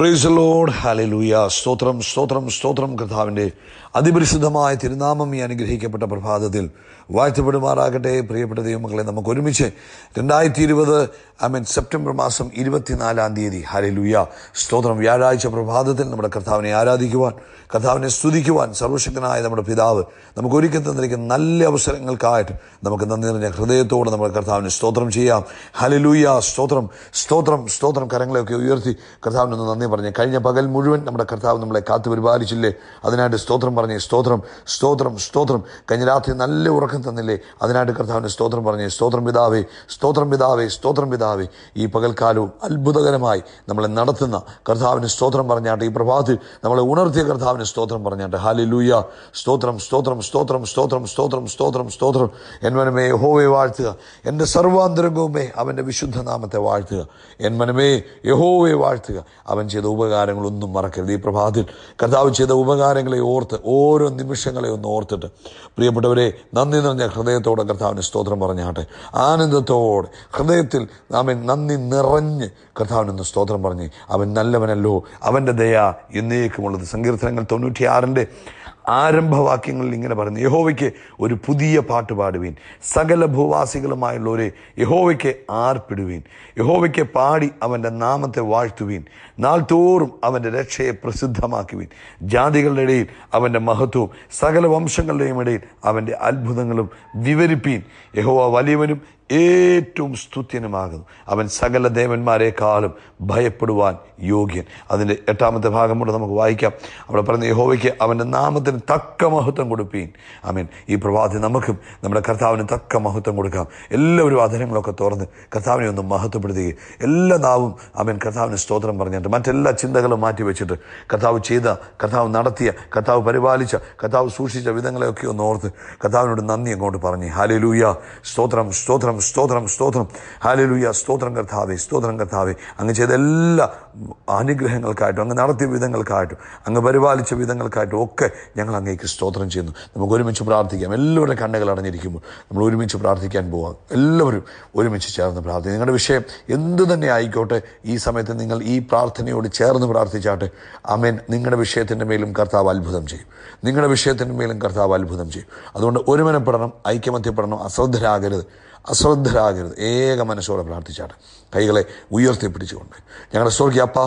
price Lord hallelujah സ്തോത്രം സ്തോത്രം സ്തോത്രം കർത്താവിൻ്റെ അതിപരിശുദ്ധമായ തിരുനാമം ഈ അനുഗ്രഹിക്കപ്പെട്ട പ്രഭാതത്തിൽ വാഴ്ത്തപ്പെടുമാറാകട്ടെ പ്രിയപ്പെട്ട ദൈവമക്കളെ നമുക്ക് ഒരുമിച്ച് രണ്ടായിരത്തി ഇരുപത് ഐ മീൻ സെപ്റ്റംബർ മാസം ഇരുപത്തിനാലാം തീയതി ഹലലൂയ സ്തോത്രം വ്യാഴാഴ്ച പ്രഭാതത്തിൽ നമ്മുടെ കർത്താവിനെ ആരാധിക്കുവാൻ കർത്താവിനെ സ്തുതിക്കുവാൻ സർവശക്തനായ നമ്മുടെ പിതാവ് നമുക്ക് ഒരുക്കി തന്നിരിക്കുന്ന നല്ല അവസരങ്ങൾക്കായിട്ട് നമുക്ക് നന്ദി നിറഞ്ഞ ഹൃദയത്തോടെ നമ്മുടെ കർത്താവിന് സ്തോത്രം ചെയ്യാം ഹലലൂയ സ്തോത്രം സ്തോത്രം സ്തോത്രം കരങ്ങളെയൊക്കെ ഉയർത്തി കർത്താവിനൊന്ന് നന്ദി എന്ന് പറഞ്ഞ് കഴിഞ്ഞ പകൽ മുഴുവൻ നമ്മുടെ കർത്താവ് നമ്മളെ കാത്തു പരിപാലിച്ചില്ലേ അതിനായിട്ട് സ്തോത്രം പറഞ്ഞ് സ്തോത്രം സ്തോത്രം സ്തോത്രം കഴിഞ്ഞ രാത്രി നല്ല ഉറക്കം തന്നില്ലേ അതിനായിട്ട് കർത്താവിന് സ്തോത്രം പറഞ്ഞ് സ്തോത്രം പിതാവേ സ്തോത്രം പിതാവേ സ്തോത്രം പിതാവേ ഈ പകൽക്കാലവും അത്ഭുതകരമായി നമ്മളെ നടത്തുന്ന കർത്താവിന് സ്തോത്രം പറഞ്ഞാട്ട് ഈ പ്രഭാതത്തിൽ നമ്മളെ ഉണർത്തിയ കർത്താവിന് സ്തോത്രം പറഞ്ഞാട്ട് ഹാലി ലൂയ സ്തോത്രം സ്തോത്രം സ്തോത്രം സ്തോത്രം സ്തോത്രം സ്തോത്രം സ്തോത്രം എൻ മനമേ യഹോവയെ വാഴ്ത്തുക എൻ്റെ സർവാന്തരംഗവുമേ അവൻ്റെ വിശുദ്ധ നാമത്തെ വാഴ്ത്തുക എൻമനമേ മനമേ യഹോവയെ വാഴ്ത്തുക അവൻ ചെയ്ത ചെയ്ത ഉപകാരങ്ങളൊന്നും മറക്കരുത് ഈ പ്രഭാതത്തിൽ കർത്താവ് ചെയ്ത ഉപകാരങ്ങളെ ഓർത്ത് ഓരോ നിമിഷങ്ങളെ ഒന്ന് ഓർത്തിട്ട് പ്രിയപ്പെട്ടവരെ നന്ദി നിറഞ്ഞ ഹൃദയത്തോടെ കർത്താവിന് സ്തോത്രം പറഞ്ഞാട്ടെ ആനന്ദത്തോടെ ഹൃദയത്തിൽ നാമൻ നന്ദി നിറഞ്ഞ് കർത്താവിനൊന്ന് സ്തോത്രം പറഞ്ഞ് അവൻ നല്ലവനല്ലോ അവൻ്റെ ദയ എന്നേക്കുമുള്ളത് സങ്കീർത്തനങ്ങൾ തൊണ്ണൂറ്റിയാറിൻ്റെ ആരംഭവാക്യങ്ങളിൽ ഇങ്ങനെ പറയുന്നു യഹോവയ്ക്ക് ഒരു പുതിയ പാട്ട് പാടുവീൻ സകല ഭൂവാസികളുമായുള്ളവരെ യഹോവയ്ക്ക് ആർപ്പിടുവീൻ യഹോവയ്ക്ക് പാടി അവൻ്റെ നാമത്തെ വാഴ്ത്തുവീൻ നാൾതോറും അവൻ്റെ രക്ഷയെ പ്രസിദ്ധമാക്കുവീൻ ജാതികളുടെ ഇടയിൽ അവൻ്റെ മഹത്വവും സകല വംശങ്ങളുടെയും ഇടയിൽ അവൻ്റെ അത്ഭുതങ്ങളും വിവരിപ്പീൻ യഹോവ വലിയവനും ഏറ്റവും സ്തുത്യനുമാകുന്നു അവൻ സകല ദേവന്മാരെക്കാളും ഭയപ്പെടുവാൻ യോഗ്യൻ അതിൻ്റെ എട്ടാമത്തെ ഭാഗം കൊണ്ട് നമുക്ക് വായിക്കാം അവിടെ പറഞ്ഞ യഹോവയ്ക്ക് അവൻ്റെ നാമത്തിന് തക്ക മഹത്വം കൊടുപ്പീൻ ആമീൻ ഈ പ്രഭാതി നമുക്കും നമ്മുടെ കർത്താവിന് തക്ക മഹത്വം കൊടുക്കാം എല്ലാവരും ആധാരങ്ങളൊക്കെ തുറന്ന് കർത്താവിനെ ഒന്ന് മഹത്വപ്പെടുത്തുകയും എല്ലാ നാവും ആമീൻ കർത്താവിന് സ്തോത്രം പറഞ്ഞിട്ട് മറ്റെല്ലാ ചിന്തകളും മാറ്റി വെച്ചിട്ട് കർത്താവ് ചെയ്ത കർത്താവ് നടത്തിയ കർത്താവ് പരിപാലിച്ച കർത്താവ് സൂക്ഷിച്ച വിധങ്ങളെയൊക്കെ ഒന്ന് ഓർത്ത് കർത്താവിനോട് നന്ദി അങ്ങോട്ട് പറഞ്ഞു ലൂയ സ്തോത്രം സ്തോത്രം സ്തോത്രം സ്തോത്രം ഹാലലുയ്യ സ്തോത്രം കർത്താവേ സ്തോത്രം കർത്താവേ അങ്ങ് ചെയ്ത എല്ലാ അനുഗ്രഹങ്ങൾക്കായിട്ടും അങ്ങ് നടത്തിയ വിധങ്ങൾക്കായിട്ടും അങ്ങ് പരിപാലിച്ച വിധങ്ങൾക്കായിട്ടും ഒക്കെ ഞങ്ങൾ അങ്ങേക്ക് സ്തോത്രം ചെയ്യുന്നു നമുക്ക് ഒരുമിച്ച് പ്രാർത്ഥിക്കാം എല്ലാവരുടെ കണ്ണുകൾ അടഞ്ഞിരിക്കുമ്പോൾ നമ്മൾ ഒരുമിച്ച് പ്രാർത്ഥിക്കാൻ പോവാം എല്ലാവരും ഒരുമിച്ച് ചേർന്ന് പ്രാർത്ഥിക്കും നിങ്ങളുടെ വിഷയം എന്തു തന്നെ ആയിക്കോട്ടെ ഈ സമയത്ത് നിങ്ങൾ ഈ പ്രാർത്ഥനയോട് ചേർന്ന് പ്രാർത്ഥിച്ചാട്ടെ അമേൻ നിങ്ങളുടെ വിഷയത്തിൻ്റെ മേലും കർത്താവ് അത്ഭുതം ചെയ്യും നിങ്ങളുടെ വിഷയത്തിൻ്റെ മേലും കർത്താവ് അത്ഭുതം ചെയ്യും അതുകൊണ്ട് ഒരുമനപ്പെടണം ഐക്യമത്യപ്പെടണം അശ്രദ്ധരാകരുത് അശ്രദ്ധരാകരുത് ഏക മനസ്സോടെ പ്രാർത്ഥിച്ചാണ് കൈകളെ ഉയർത്തിപ്പിടിച്ചുകൊണ്ട് ഞങ്ങളുടെ അപ്പ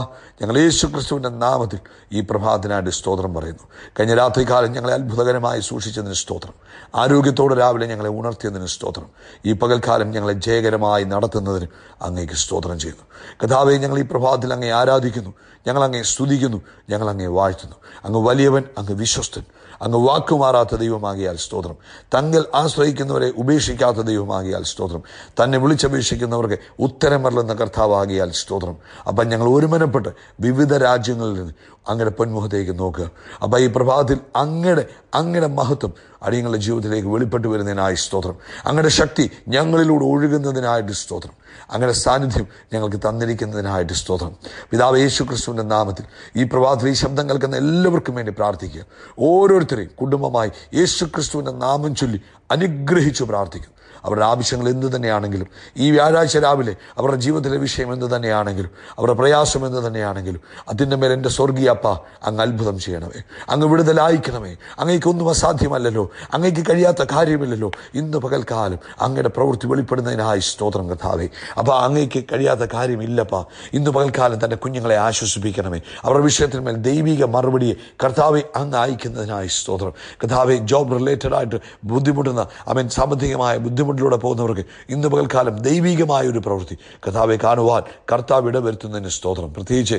ഞങ്ങൾ യേശു ക്രിസ്തുവിൻ്റെ നാമത്തിൽ ഈ പ്രഭാതത്തിനായിട്ട് സ്തോത്രം പറയുന്നു കഴിഞ്ഞ രാത്രികാലം ഞങ്ങളെ അത്ഭുതകരമായി സൂക്ഷിച്ചതിന് സ്തോത്രം ആരോഗ്യത്തോടെ രാവിലെ ഞങ്ങളെ ഉണർത്തിയതിന് സ്തോത്രം ഈ പകൽക്കാലം ഞങ്ങളെ ജയകരമായി നടത്തുന്നതിന് അങ്ങേക്ക് സ്തോത്രം ചെയ്യുന്നു കഥാവെ ഞങ്ങൾ ഈ പ്രഭാതത്തിൽ അങ്ങേ ആരാധിക്കുന്നു ഞങ്ങൾ സ്തുതിക്കുന്നു ഞങ്ങൾ വാഴ്ത്തുന്നു അങ്ങ് വലിയവൻ അങ്ങ് വിശ്വസ്തൻ അങ്ങ് വാക്കുമാറാത്ത ദൈവമാകിയാൽ സ്തോത്രം തങ്ങൾ ആശ്രയിക്കുന്നവരെ ഉപേക്ഷിക്കാത്ത ദൈവമാകിയാൽ സ്തോത്രം തന്നെ വിളിച്ചപേക്ഷിക്കുന്നവർക്ക് ഉത്തരമല്ലെന്ന കർത്താവാകിയാൽ സ്തോത്രം അപ്പം ഞങ്ങൾ ഒരുമനപ്പെട്ട് വിവിധ രാജ്യങ്ങളിൽ നിന്ന് അങ്ങയുടെ പൊന്മുഖത്തേക്ക് നോക്കുക അപ്പം ഈ പ്രഭാതത്തിൽ അങ്ങയുടെ അങ്ങയുടെ മഹത്വം അടിയങ്ങളുടെ ജീവിതത്തിലേക്ക് വെളിപ്പെട്ട് വരുന്നതിനായി സ്തോത്രം അങ്ങയുടെ ശക്തി ഞങ്ങളിലൂടെ ഒഴുകുന്നതിനായിട്ട് സ്തോത്രം അങ്ങയുടെ സാന്നിധ്യം ഞങ്ങൾക്ക് തന്നിരിക്കുന്നതിനായിട്ട് സ്തോത്രം പിതാവ് യേശു ക്രിസ്തുവിൻ്റെ നാമത്തിൽ ഈ പ്രഭാതത്തിൽ ഈ ശബ്ദം കേൾക്കുന്ന എല്ലാവർക്കും വേണ്ടി പ്രാർത്ഥിക്കുക ഓരോരുത്തരെയും കുടുംബമായി യേശു ക്രിസ്തുവിൻ്റെ നാമം ചൊല്ലി അനുഗ്രഹിച്ചു പ്രാർത്ഥിക്കും അവരുടെ ആവശ്യങ്ങൾ എന്തു തന്നെയാണെങ്കിലും ഈ വ്യാഴാഴ്ച രാവിലെ അവരുടെ ജീവിതത്തിലെ വിഷയം എന്തു തന്നെയാണെങ്കിലും അവരുടെ പ്രയാസം എന്തു തന്നെയാണെങ്കിലും അതിൻ്റെ മേലെ എൻ്റെ സ്വർഗീയപ്പ അങ്ങ് അത്ഭുതം ചെയ്യണമേ അങ്ങ് വിടുതലായിക്കണമേ അയക്കണമേ അങ്ങേക്കൊന്നും അസാധ്യമല്ലല്ലോ അങ്ങേക്ക് കഴിയാത്ത കാര്യമില്ലല്ലോ ഇന്ന് പകൽക്കാലം അങ്ങയുടെ പ്രവൃത്തി വെളിപ്പെടുന്നതിനായി സ്തോത്രം കഥാവേ അപ്പോൾ അങ്ങേക്ക് കഴിയാത്ത കാര്യമില്ലപ്പ ഇന്ന് പകൽക്കാലം തൻ്റെ കുഞ്ഞുങ്ങളെ ആശ്വസിപ്പിക്കണമേ അവരുടെ വിഷയത്തിന് മേൽ ദൈവിക മറുപടിയെ കർത്താവെ അങ്ങ് അയക്കുന്നതിനായി സ്തോത്രം കഥാവെ ജോബ് റിലേറ്റഡ് ആയിട്ട് ബുദ്ധിമുട്ടുന്ന അവൻ സാമ്പത്തികമായ ബുദ്ധിമുട്ട് മുന്നിലൂടെ പോകുന്നവർക്ക് ഇന്ന് പകൽക്കാലം ദൈവികമായ ഒരു പ്രവൃത്തി കഥാവെ കാണുവാൻ കർത്താവ് ഇടവരുത്തുന്നതിന് സ്തോത്രം പ്രത്യേകിച്ച്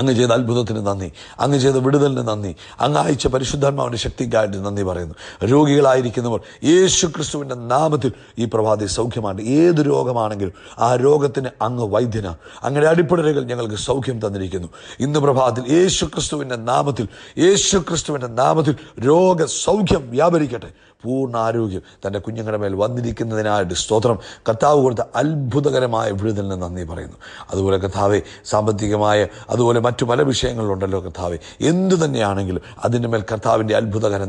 അങ്ങ് ചെയ്ത അത്ഭുതത്തിന് നന്ദി അങ്ങ് ചെയ്ത വിടുതലിന് നന്ദി അങ്ങ് അയച്ച പരിശുദ്ധാത്മാവിൻ്റെ ശക്തിക്കായിട്ട് നന്ദി പറയുന്നു രോഗികളായിരിക്കുന്നവർ യേശു ക്രിസ്തുവിൻ്റെ നാമത്തിൽ ഈ പ്രഭാതി സൗഖ്യമാണ് ഏത് രോഗമാണെങ്കിലും ആ രോഗത്തിന് അങ്ങ് വൈദ്യന അങ്ങനെ അടിപ്പടലുകൾ ഞങ്ങൾക്ക് സൗഖ്യം തന്നിരിക്കുന്നു ഇന്ന് പ്രഭാതത്തിൽ യേശു ക്രിസ്തുവിൻ്റെ നാമത്തിൽ യേശു ക്രിസ്തുവിൻ്റെ നാമത്തിൽ രോഗ സൗഖ്യം വ്യാപരിക്കട്ടെ പൂർണ്ണ ആരോഗ്യം തൻ്റെ കുഞ്ഞുങ്ങളുടെ മേൽ വന്നിരിക്കുന്നതിനായിട്ട് സ്തോത്രം കർത്താവ് കൊടുത്ത അത്ഭുതകരമായ വിടുതലിന് നന്ദി പറയുന്നു അതുപോലെ കർത്താവെ സാമ്പത്തികമായ അതുപോലെ മറ്റു പല വിഷയങ്ങളിലുണ്ടല്ലോ കർത്താവെ എന്തു തന്നെയാണെങ്കിലും അതിൻ്റെ മേൽ കർത്താവിൻ്റെ അത്ഭുതകരം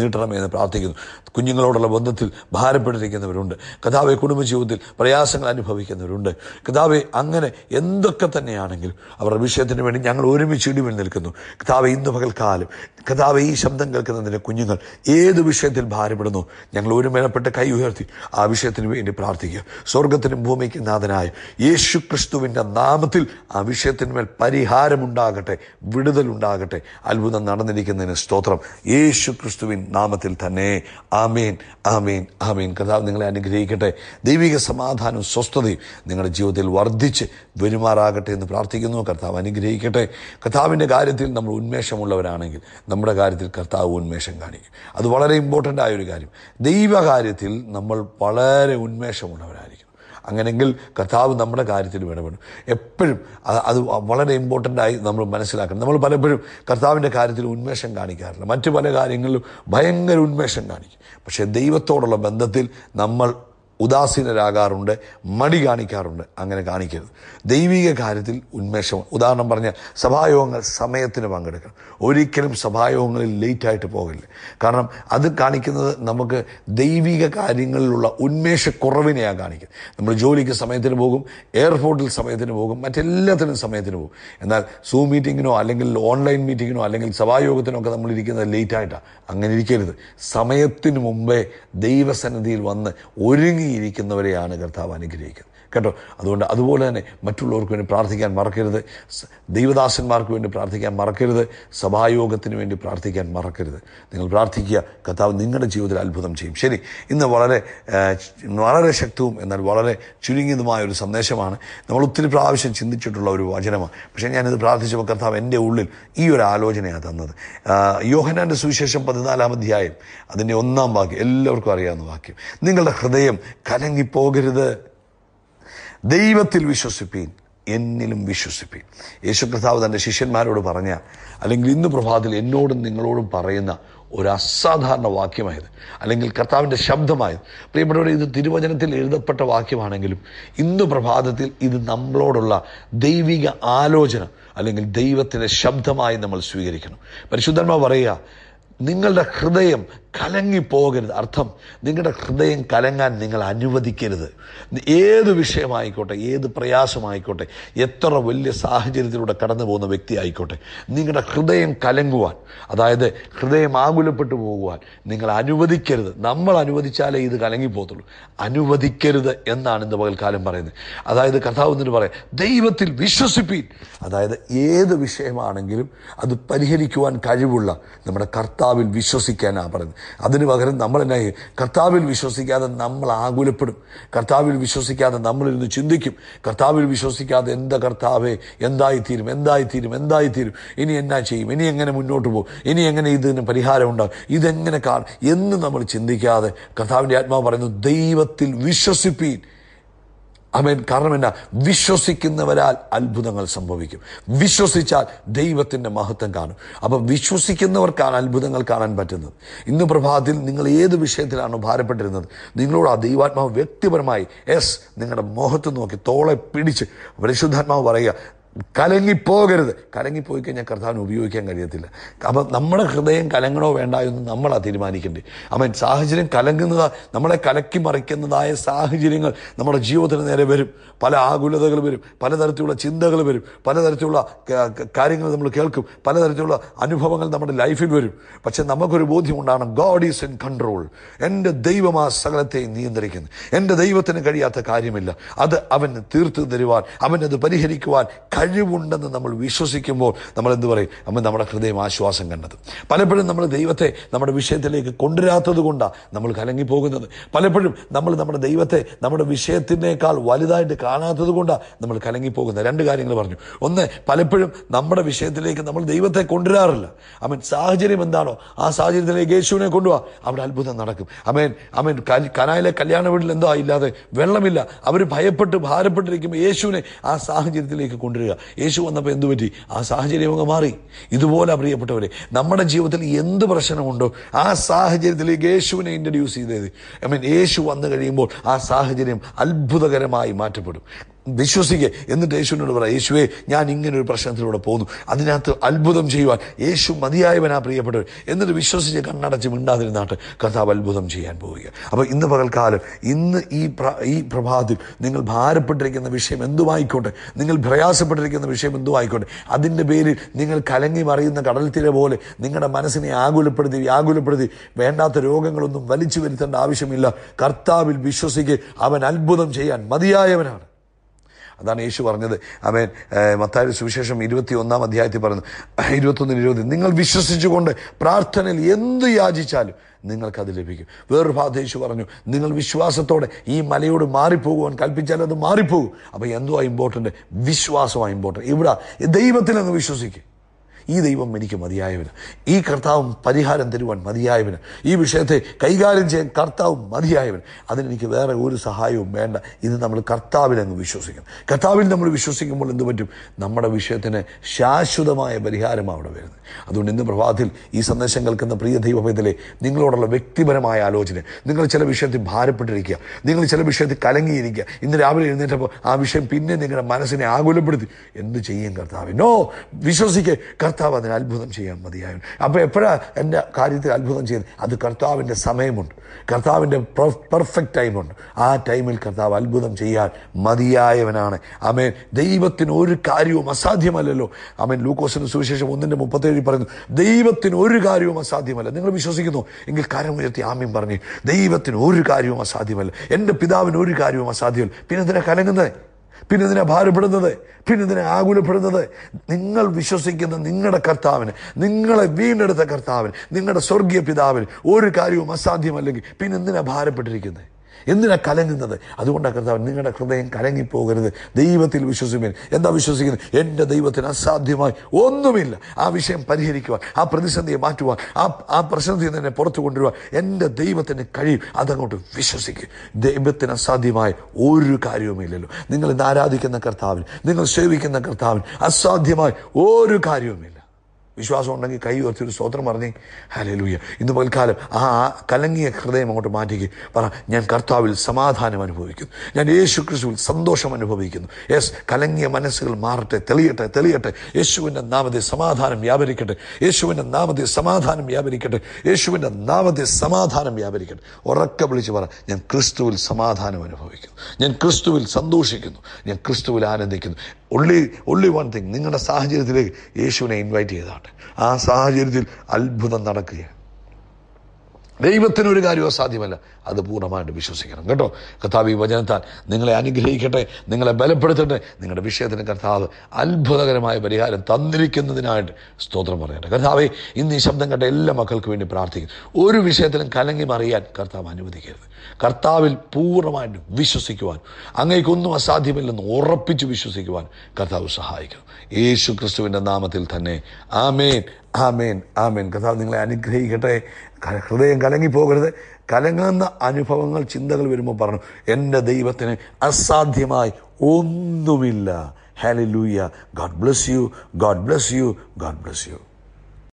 നീട്ടണമെന്ന് പ്രാർത്ഥിക്കുന്നു കുഞ്ഞുങ്ങളോടുള്ള ബന്ധത്തിൽ ഭാരപ്പെട്ടിരിക്കുന്നവരുണ്ട് കഥാവെ കുടുംബജീവിതത്തിൽ പ്രയാസങ്ങൾ അനുഭവിക്കുന്നവരുണ്ട് കഥാവെ അങ്ങനെ എന്തൊക്കെ തന്നെയാണെങ്കിലും അവരുടെ വിഷയത്തിന് വേണ്ടി ഞങ്ങൾ ഒരുമിച്ച് ഇടിവിൽ നിൽക്കുന്നു കഥാവെ ഇന്ന് പകൽക്കാലം കഥാവെ ഈ ശബ്ദം കേൾക്കുന്നതിൻ്റെ കുഞ്ഞുങ്ങൾ ഏത് വിഷയത്തിൽ ഭാരപ്പെടുന്നു ഞങ്ങൾ ഒരു കൈ ഉയർത്തി ആ വിഷയത്തിന് വേണ്ടി പ്രാർത്ഥിക്കുക സ്വർഗത്തിനും ഭൂമിക്ക് നാഥനായ യേശു ക്രിസ്തുവിൻ്റെ നാമത്തിൽ ആ വിഷയത്തിന്മേൽ പരിഹാരമുണ്ടാകട്ടെ വിടുതലുണ്ടാകട്ടെ അത്ഭുതം നടന്നിരിക്കുന്നതിന് സ്തോത്രം യേശു ക്രിസ്തുവിൻ നാമത്തിൽ തന്നെ ആമേൻ ആമേൻ ആമേൻ കഥാവ് നിങ്ങളെ അനുഗ്രഹിക്കട്ടെ ദൈവിക സമാധാനവും സ്വസ്ഥതയും നിങ്ങളുടെ ജീവിതത്തിൽ വർദ്ധിച്ച് വരുമാറാകട്ടെ എന്ന് പ്രാർത്ഥിക്കുന്നു കർത്താവ് അനുഗ്രഹിക്കട്ടെ കർത്താവിൻ്റെ കാര്യത്തിൽ നമ്മൾ ഉന്മേഷമുള്ളവരാണെങ്കിൽ നമ്മുടെ കാര്യത്തിൽ കർത്താവ് ഉന്മേഷം കാണിക്കും അത് വളരെ ഇമ്പോർട്ടൻ്റ് മനസ്സിലായ ഒരു കാര്യം ദൈവകാര്യത്തിൽ നമ്മൾ വളരെ ഉന്മേഷമുള്ളവരായിരിക്കും അങ്ങനെങ്കിൽ കർത്താവ് നമ്മുടെ കാര്യത്തിൽ ഇടപെടും എപ്പോഴും അത് വളരെ ഇമ്പോർട്ടൻ്റ് ആയി നമ്മൾ മനസ്സിലാക്കണം നമ്മൾ പലപ്പോഴും കർത്താവിൻ്റെ കാര്യത്തിൽ ഉന്മേഷം കാണിക്കാറില്ല മറ്റു പല കാര്യങ്ങളിലും ഭയങ്കര ഉന്മേഷം കാണിക്കും പക്ഷേ ദൈവത്തോടുള്ള ബന്ധത്തിൽ നമ്മൾ ഉദാസീനരാകാറുണ്ട് മടി കാണിക്കാറുണ്ട് അങ്ങനെ കാണിക്കരുത് ദൈവിക കാര്യത്തിൽ ഉന്മേഷം ഉദാഹരണം പറഞ്ഞാൽ സഭായോഗങ്ങൾ സമയത്തിന് പങ്കെടുക്കണം ഒരിക്കലും സഭായോഗങ്ങളിൽ ലേറ്റായിട്ട് പോകില്ല കാരണം അത് കാണിക്കുന്നത് നമുക്ക് ദൈവിക കാര്യങ്ങളിലുള്ള ഉന്മേഷക്കുറവിനെയാണ് കാണിക്കുന്നത് നമ്മൾ ജോലിക്ക് സമയത്തിന് പോകും എയർപോർട്ടിൽ സമയത്തിന് പോകും മറ്റെല്ലാത്തിനും സമയത്തിന് പോകും എന്നാൽ സൂ മീറ്റിങ്ങിനോ അല്ലെങ്കിൽ ഓൺലൈൻ മീറ്റിങ്ങിനോ അല്ലെങ്കിൽ സഭായോഗത്തിനോ ഒക്കെ നമ്മൾ ഇരിക്കുന്നത് ലേറ്റായിട്ടാണ് അങ്ങനെ ഇരിക്കരുത് സമയത്തിന് മുമ്പേ ദൈവസന്നിധിയിൽ വന്ന് ഒരുങ്ങി ഒരുങ്ങിയിരിക്കുന്നവരെയാണ് കർത്താവ് അനുഗ്രഹിക്കുന്നത് കേട്ടോ അതുകൊണ്ട് അതുപോലെ തന്നെ മറ്റുള്ളവർക്ക് വേണ്ടി പ്രാർത്ഥിക്കാൻ മറക്കരുത് ദൈവദാസന്മാർക്ക് വേണ്ടി പ്രാർത്ഥിക്കാൻ മറക്കരുത് സഭായോഗത്തിന് വേണ്ടി പ്രാർത്ഥിക്കാൻ മറക്കരുത് നിങ്ങൾ പ്രാർത്ഥിക്കുക കർത്താവ് നിങ്ങളുടെ ജീവിതത്തിൽ അത്ഭുതം ചെയ്യും ശരി ഇന്ന് വളരെ വളരെ ശക്തവും എന്നാൽ വളരെ ചുരുങ്ങിയതുമായ ഒരു സന്ദേശമാണ് നമ്മൾ ഒത്തിരി പ്രാവശ്യം ചിന്തിച്ചിട്ടുള്ള ഒരു വചനമാണ് പക്ഷേ ഞാനിത് പ്രാർത്ഥിച്ചപ്പോൾ കർത്താവ് എൻ്റെ ഉള്ളിൽ ഈ ഒരു ആലോചനയാണ് തന്നത് യോഹനാൻ്റെ സുവിശേഷം പതിനാലാം അധ്യായം അതിൻ്റെ ഒന്നാം വാക്യം എല്ലാവർക്കും അറിയാവുന്ന വാക്യം നിങ്ങളുടെ ഹൃദയം കലങ്ങിപ്പോകരുത് ദൈവത്തിൽ വിശ്വസിപ്പീൻ എന്നിലും വിശ്വസിപ്പീൻ യേശു കർത്താവ് തൻ്റെ ശിഷ്യന്മാരോട് പറഞ്ഞ അല്ലെങ്കിൽ ഇന്ന് പ്രഭാതത്തിൽ എന്നോടും നിങ്ങളോടും പറയുന്ന ഒരു അസാധാരണ വാക്യമായത് അല്ലെങ്കിൽ കർത്താവിൻ്റെ ശബ്ദമായത് പ്രിയപ്പെട്ടവരെ ഇത് തിരുവചനത്തിൽ എഴുതപ്പെട്ട വാക്യമാണെങ്കിലും ഇന്ന് പ്രഭാതത്തിൽ ഇത് നമ്മളോടുള്ള ദൈവിക ആലോചന അല്ലെങ്കിൽ ദൈവത്തിൻ്റെ ശബ്ദമായി നമ്മൾ സ്വീകരിക്കണം പരിശുദ്ധന്മാർ പറയുക നിങ്ങളുടെ ഹൃദയം കലങ്ങിപ്പോകരുത് അർത്ഥം നിങ്ങളുടെ ഹൃദയം കലങ്ങാൻ നിങ്ങൾ അനുവദിക്കരുത് ഏത് വിഷയമായിക്കോട്ടെ ഏത് പ്രയാസമായിക്കോട്ടെ എത്ര വലിയ സാഹചര്യത്തിലൂടെ കടന്നു പോകുന്ന വ്യക്തി ആയിക്കോട്ടെ നിങ്ങളുടെ ഹൃദയം കലങ്ങുവാൻ അതായത് ഹൃദയം ആകുലപ്പെട്ടു പോകുവാൻ നിങ്ങൾ അനുവദിക്കരുത് നമ്മൾ അനുവദിച്ചാലേ ഇത് കലങ്ങിപ്പോകത്തുള്ളൂ അനുവദിക്കരുത് എന്നാണ് ഇന്ന് പകൽക്കാലം പറയുന്നത് അതായത് എന്നിട്ട് പറയാം ദൈവത്തിൽ വിശ്വസിപ്പീൻ അതായത് ഏത് വിഷയമാണെങ്കിലും അത് പരിഹരിക്കുവാൻ കഴിവുള്ള നമ്മുടെ കർത്താവിൽ വിശ്വസിക്കാനാണ് പറയുന്നത് അതിന് പകരം നമ്മൾ തന്നെ കർത്താവിൽ വിശ്വസിക്കാതെ നമ്മൾ ആകുലപ്പെടും കർത്താവിൽ വിശ്വസിക്കാതെ നമ്മളിരുന്ന് ചിന്തിക്കും കർത്താവിൽ വിശ്വസിക്കാതെ എന്താ കർത്താവെ എന്തായിത്തീരും എന്തായിത്തീരും എന്തായിത്തീരും ഇനി എന്നാ ചെയ്യും ഇനി എങ്ങനെ മുന്നോട്ട് പോകും ഇനി എങ്ങനെ ഇതിന് പരിഹാരം ഉണ്ടാകും ഇതെങ്ങനെ കാണും എന്ന് നമ്മൾ ചിന്തിക്കാതെ കർത്താവിൻ്റെ ആത്മാവ് പറയുന്നു ദൈവത്തിൽ വിശ്വസിപ്പീൻ അമേൻ കാരണം എന്നാ വിശ്വസിക്കുന്നവരാൽ അത്ഭുതങ്ങൾ സംഭവിക്കും വിശ്വസിച്ചാൽ ദൈവത്തിൻ്റെ മഹത്വം കാണും അപ്പം വിശ്വസിക്കുന്നവർക്കാണ് അത്ഭുതങ്ങൾ കാണാൻ പറ്റുന്നത് ഇന്ന് പ്രഭാതത്തിൽ നിങ്ങൾ ഏത് വിഷയത്തിലാണ് ഭാരപ്പെട്ടിരുന്നത് നിങ്ങളോട് ആ ദൈവാത്മാവ് വ്യക്തിപരമായി എസ് നിങ്ങളുടെ മോഹത്ത് നോക്കി തോളെ പിടിച്ച് പരിശുദ്ധാത്മാവ് പറയുക കലങ്ങിപ്പോകരുത് കലങ്ങിപ്പോയി കഴിഞ്ഞാൽ കർത്താവിന് ഉപയോഗിക്കാൻ കഴിയത്തില്ല അപ്പം നമ്മുടെ ഹൃദയം കലങ്ങണോ വേണ്ട എന്ന് നമ്മളാ തീരുമാനിക്കേണ്ടത് അവൻ സാഹചര്യം കലങ്ങുന്നതാ നമ്മളെ കലക്കി മറിക്കുന്നതായ സാഹചര്യങ്ങൾ നമ്മുടെ ജീവിതത്തിന് നേരെ വരും പല ആകുലതകൾ വരും പലതരത്തിലുള്ള ചിന്തകൾ വരും പലതരത്തിലുള്ള കാര്യങ്ങൾ നമ്മൾ കേൾക്കും പലതരത്തിലുള്ള അനുഭവങ്ങൾ നമ്മുടെ ലൈഫിൽ വരും പക്ഷെ നമുക്കൊരു ബോധ്യമുണ്ടാണ് ഗോഡ് ഈസ് ഇൻ കൺട്രോൾ എൻ്റെ ദൈവം ആ സകലത്തെ നിയന്ത്രിക്കുന്നു എൻ്റെ ദൈവത്തിന് കഴിയാത്ത കാര്യമില്ല അത് അവന് തീർത്തു തരുവാൻ അവനത് പരിഹരിക്കുവാൻ കഴി കഴിവുണ്ടെന്ന് നമ്മൾ വിശ്വസിക്കുമ്പോൾ നമ്മൾ എന്ത് പറയും നമ്മൾ നമ്മുടെ ഹൃദയം ആശ്വാസം കണ്ടത് പലപ്പോഴും നമ്മൾ ദൈവത്തെ നമ്മുടെ വിഷയത്തിലേക്ക് കൊണ്ടുവരാത്തത് കൊണ്ടാണ് നമ്മൾ കലങ്ങിപ്പോകുന്നത് പലപ്പോഴും നമ്മൾ നമ്മുടെ ദൈവത്തെ നമ്മുടെ വിഷയത്തിനേക്കാൾ വലുതായിട്ട് കാണാത്തത് കൊണ്ടാണ് നമ്മൾ കലങ്ങിപ്പോകുന്നത് രണ്ട് കാര്യങ്ങൾ പറഞ്ഞു ഒന്ന് പലപ്പോഴും നമ്മുടെ വിഷയത്തിലേക്ക് നമ്മൾ ദൈവത്തെ കൊണ്ടുവരാറില്ല അമൻ സാഹചര്യം എന്താണോ ആ സാഹചര്യത്തിലേക്ക് യേശുവിനെ കൊണ്ടുപോവാ അവിടെ അത്ഭുതം നടക്കും അമേൻ അമേൻ കനായിലെ കല്യാണ വീട്ടിൽ എന്തോ ഇല്ലാതെ വെള്ളമില്ല അവർ ഭയപ്പെട്ട് ഭാരപ്പെട്ടിരിക്കുമ്പോൾ യേശുവിനെ ആ സാഹചര്യത്തിലേക്ക് കൊണ്ടുവരിക യേശു വന്നപ്പോൾ എന്തു പറ്റി ആ സാഹചര്യം അങ്ങ് മാറി ഇതുപോലെ പ്രിയപ്പെട്ടവരെ നമ്മുടെ ജീവിതത്തിൽ എന്ത് പ്രശ്നമുണ്ടോ ആ സാഹചര്യത്തിലേക്ക് യേശുവിനെ ഇൻട്രൊഡ്യൂസ് ചെയ്തത് ഐ മീൻ യേശു വന്നു കഴിയുമ്പോൾ ആ സാഹചര്യം അത്ഭുതകരമായി മാറ്റപ്പെടും വിശ്വസിക്കുക എന്നിട്ട് യേശുവിനോട് പറ യേശുവേ ഞാൻ ഇങ്ങനെ ഒരു പ്രശ്നത്തിലൂടെ പോകുന്നു അതിനകത്ത് അത്ഭുതം ചെയ്യുവാൻ യേശു മതിയായവനാ പ്രിയപ്പെട്ടവർ എന്നിട്ട് വിശ്വസിച്ച് കണ്ണടച്ച് മിണ്ടാതിരുന്നാട്ട് കഥാവ് അത്ഭുതം ചെയ്യാൻ പോവുക അപ്പോൾ ഇന്ന് പകൽക്കാലം ഇന്ന് ഈ ഈ പ്രഭാതത്തിൽ നിങ്ങൾ ഭാരപ്പെട്ടിരിക്കുന്ന വിഷയം എന്തുമായിക്കോട്ടെ നിങ്ങൾ പ്രയാസപ്പെട്ടിരിക്കുന്ന വിഷയം എന്തുമായിക്കോട്ടെ അതിൻ്റെ പേരിൽ നിങ്ങൾ കലങ്ങി മറിയുന്ന കടൽ പോലെ നിങ്ങളുടെ മനസ്സിനെ ആകുലപ്പെടുത്തി വ്യാകുലപ്പെടുത്തി വേണ്ടാത്ത രോഗങ്ങളൊന്നും വലിച്ചു വരുത്തേണ്ട ആവശ്യമില്ല കർത്താവിൽ വിശ്വസിക്കുക അവൻ അത്ഭുതം ചെയ്യാൻ മതിയായവനാണ് അതാണ് യേശു പറഞ്ഞത് അവൻ മത്തായ സുവിശേഷം ഇരുപത്തി ഒന്നാം അധ്യായത്തിൽ പറയുന്നു ഇരുപത്തൊന്നിന് ഇരുപത് നിങ്ങൾ വിശ്വസിച്ചുകൊണ്ട് പ്രാർത്ഥനയിൽ എന്ത് യാചിച്ചാലും നിങ്ങൾക്കത് ലഭിക്കും വേറൊരു ഭാഗത്ത് യേശു പറഞ്ഞു നിങ്ങൾ വിശ്വാസത്തോടെ ഈ മലയോട് മാറിപ്പോകുവാൻ കൽപ്പിച്ചാൽ അത് മാറിപ്പോകും അപ്പോൾ എന്തുവാ ഇമ്പോർട്ടൻ്റ് വിശ്വാസമാണ് ഇമ്പോർട്ടൻ്റ് ഇവിടെ ദൈവത്തിൽ അങ്ങ് വിശ്വസിക്കുക ഈ ദൈവം എനിക്ക് മതിയായവന് ഈ കർത്താവും പരിഹാരം തരുവാൻ മതിയായവന് ഈ വിഷയത്തെ കൈകാര്യം ചെയ്യാൻ കർത്താവും മതിയായവൻ അതിനെനിക്ക് വേറെ ഒരു സഹായവും വേണ്ട ഇത് നമ്മൾ കർത്താവിൽ അങ്ങ് വിശ്വസിക്കണം കർത്താവിൽ നമ്മൾ വിശ്വസിക്കുമ്പോൾ എന്ത് പറ്റും നമ്മുടെ വിഷയത്തിന് ശാശ്വതമായ പരിഹാരമാണ് അവിടെ വരുന്നത് അതുകൊണ്ട് ഇന്ന് പ്രഭാതത്തിൽ ഈ സന്ദേശം കേൾക്കുന്ന പ്രിയ ദൈവഭേദത്തിലെ നിങ്ങളോടുള്ള വ്യക്തിപരമായ ആലോചന നിങ്ങൾ ചില വിഷയത്തിൽ ഭാരപ്പെട്ടിരിക്കുക നിങ്ങൾ ചില വിഷയത്തിൽ കലങ്ങിയിരിക്കുക ഇന്ന് രാവിലെ എഴുന്നേറ്റപ്പോൾ ആ വിഷയം പിന്നെ നിങ്ങളുടെ മനസ്സിനെ ആകുലപ്പെടുത്തി എന്ത് ചെയ്യും കർത്താവിനോ വിശ്വസിക്കുക കർത്താവ് അതിന് അത്ഭുതം ചെയ്യാൻ മതിയായും അപ്പോൾ എപ്പോഴാണ് എൻ്റെ കാര്യത്തിൽ അത്ഭുതം ചെയ്യുന്നത് അത് കർത്താവിൻ്റെ സമയമുണ്ട് കർത്താവിൻ്റെ പെർഫെക്റ്റ് ടൈമുണ്ട് ആ ടൈമിൽ കർത്താവ് അത്ഭുതം ചെയ്യാൻ മതിയായവനാണ് അമേൻ ദൈവത്തിന് ഒരു കാര്യവും അസാധ്യമല്ലല്ലോ അമേൻ ലൂക്കോസിന് സുവിശേഷം ഒന്നിൻ്റെ മുപ്പത്തേഴിൽ പറയുന്നു ദൈവത്തിന് ഒരു കാര്യവും അസാധ്യമല്ല നിങ്ങൾ വിശ്വസിക്കുന്നു എങ്കിൽ ഉയർത്തി ആമ്യം പറഞ്ഞു ദൈവത്തിന് ഒരു കാര്യവും അസാധ്യമല്ല എൻ്റെ പിതാവിന് ഒരു കാര്യവും അസാധ്യമല്ല പിന്നെ ഇതിനെ കലങ്ങുന്നത് പിന്നെ ഇതിനെ ഭാരപ്പെടുന്നത് പിന്നെ ഇതിനെ ആകുലപ്പെടുന്നത് നിങ്ങൾ വിശ്വസിക്കുന്ന നിങ്ങളുടെ കർത്താവിന് നിങ്ങളെ വീണ്ടെടുത്ത കർത്താവിന് നിങ്ങളുടെ സ്വർഗീയ പിതാവിന് ഒരു കാര്യവും അസാധ്യമല്ലെങ്കിൽ പിന്നെ എന്തിനാ ഭാരപ്പെട്ടിരിക്കുന്നത് എന്തിനാ കലങ്ങുന്നത് അതുകൊണ്ടാണ് കർത്താവ് നിങ്ങളുടെ ഹൃദയം കലങ്ങിപ്പോകരുത് ദൈവത്തിൽ വിശ്വസിക്കുവാൻ എന്താ വിശ്വസിക്കുന്നത് എൻ്റെ ദൈവത്തിന് അസാധ്യമായി ഒന്നുമില്ല ആ വിഷയം പരിഹരിക്കുവാൻ ആ പ്രതിസന്ധിയെ മാറ്റുവാൻ ആ ആ പ്രശ്നത്തിൽ നിന്നെ പുറത്തു കൊണ്ടുവരുവാൻ എൻ്റെ ദൈവത്തിന് കഴിയും അതങ്ങോട്ട് വിശ്വസിക്കും ദൈവത്തിന് അസാധ്യമായ ഒരു കാര്യവുമില്ലല്ലോ നിങ്ങൾ ഇന്ന് ആരാധിക്കുന്ന കർത്താവിന് നിങ്ങൾ സേവിക്കുന്ന കർത്താവിന് അസാധ്യമായ ഒരു കാര്യവുമില്ല വിശ്വാസം ഉണ്ടെങ്കിൽ കൈ ഒരു സ്തോത്രം പറഞ്ഞേ ഹലലൂയ ഇന്ന് പൽക്കാലം ആ കലങ്ങിയ ഹൃദയം അങ്ങോട്ട് മാറ്റിക്ക് പറ ഞാൻ കർത്താവിൽ സമാധാനം അനുഭവിക്കുന്നു ഞാൻ യേശു ക്രിസ്തുവിൽ സന്തോഷം അനുഭവിക്കുന്നു യെസ് കലങ്ങിയ മനസ്സുകൾ മാറട്ടെ തെളിയട്ടെ തെളിയട്ടെ യേശുവിൻ്റെ നാമത്തെ സമാധാനം വ്യാപരിക്കട്ടെ യേശുവിൻ്റെ നാമത്തെ സമാധാനം വ്യാപരിക്കട്ടെ യേശുവിൻ്റെ നാമത്തെ സമാധാനം വ്യാപരിക്കട്ടെ ഉറക്ക വിളിച്ച് പറ ഞാൻ ക്രിസ്തുവിൽ സമാധാനം അനുഭവിക്കുന്നു ഞാൻ ക്രിസ്തുവിൽ സന്തോഷിക്കുന്നു ഞാൻ ക്രിസ്തുവിൽ ആനന്ദിക്കുന്നു ഒള്ളി ഒള്ളി വൺ തിങ് നിങ്ങളുടെ സാഹചര്യത്തിലേക്ക് യേശുവിനെ ഇൻവൈറ്റ് ചെയ്താട്ടെ ആ സാഹചര്യത്തിൽ അത്ഭുതം നടക്കുകയാണ് ദൈവത്തിന് ഒരു കാര്യവും സാധ്യമല്ല അത് പൂർണ്ണമായിട്ട് വിശ്വസിക്കണം കേട്ടോ കർത്താവ് ഈ വചനത്താൽ നിങ്ങളെ അനുഗ്രഹിക്കട്ടെ നിങ്ങളെ ബലപ്പെടുത്തട്ടെ നിങ്ങളുടെ വിഷയത്തിന് കർത്താവ് അത്ഭുതകരമായ പരിഹാരം തന്നിരിക്കുന്നതിനായിട്ട് സ്തോത്രം പറയട്ടെ കർത്താവെ ഇന്ന് ഈ ശബ്ദം കേട്ട എല്ലാ മക്കൾക്ക് വേണ്ടി പ്രാർത്ഥിക്കും ഒരു വിഷയത്തിലും കലങ്ങി മറിയാൻ കർത്താവ് അനുവദിക്കരുത് കർത്താവിൽ പൂർണ്ണമായിട്ട് വിശ്വസിക്കുവാൻ അങ്ങേക്കൊന്നും അസാധ്യമല്ലെന്ന് ഉറപ്പിച്ച് വിശ്വസിക്കുവാൻ കർത്താവ് സഹായിക്കും യേശു ക്രിസ്തുവിൻ്റെ നാമത്തിൽ തന്നെ ആമേൻ ആമേൻ ആമേൻ കഥാവ് നിങ്ങളെ അനുഗ്രഹിക്കട്ടെ ഹൃദയം കലങ്ങിപ്പോകരുത് കലങ്ങുന്ന അനുഭവങ്ങൾ ചിന്തകൾ വരുമ്പോൾ പറഞ്ഞു എൻ്റെ ദൈവത്തിന് അസാധ്യമായി ഒന്നുമില്ല hallelujah God bless you God bless you God bless U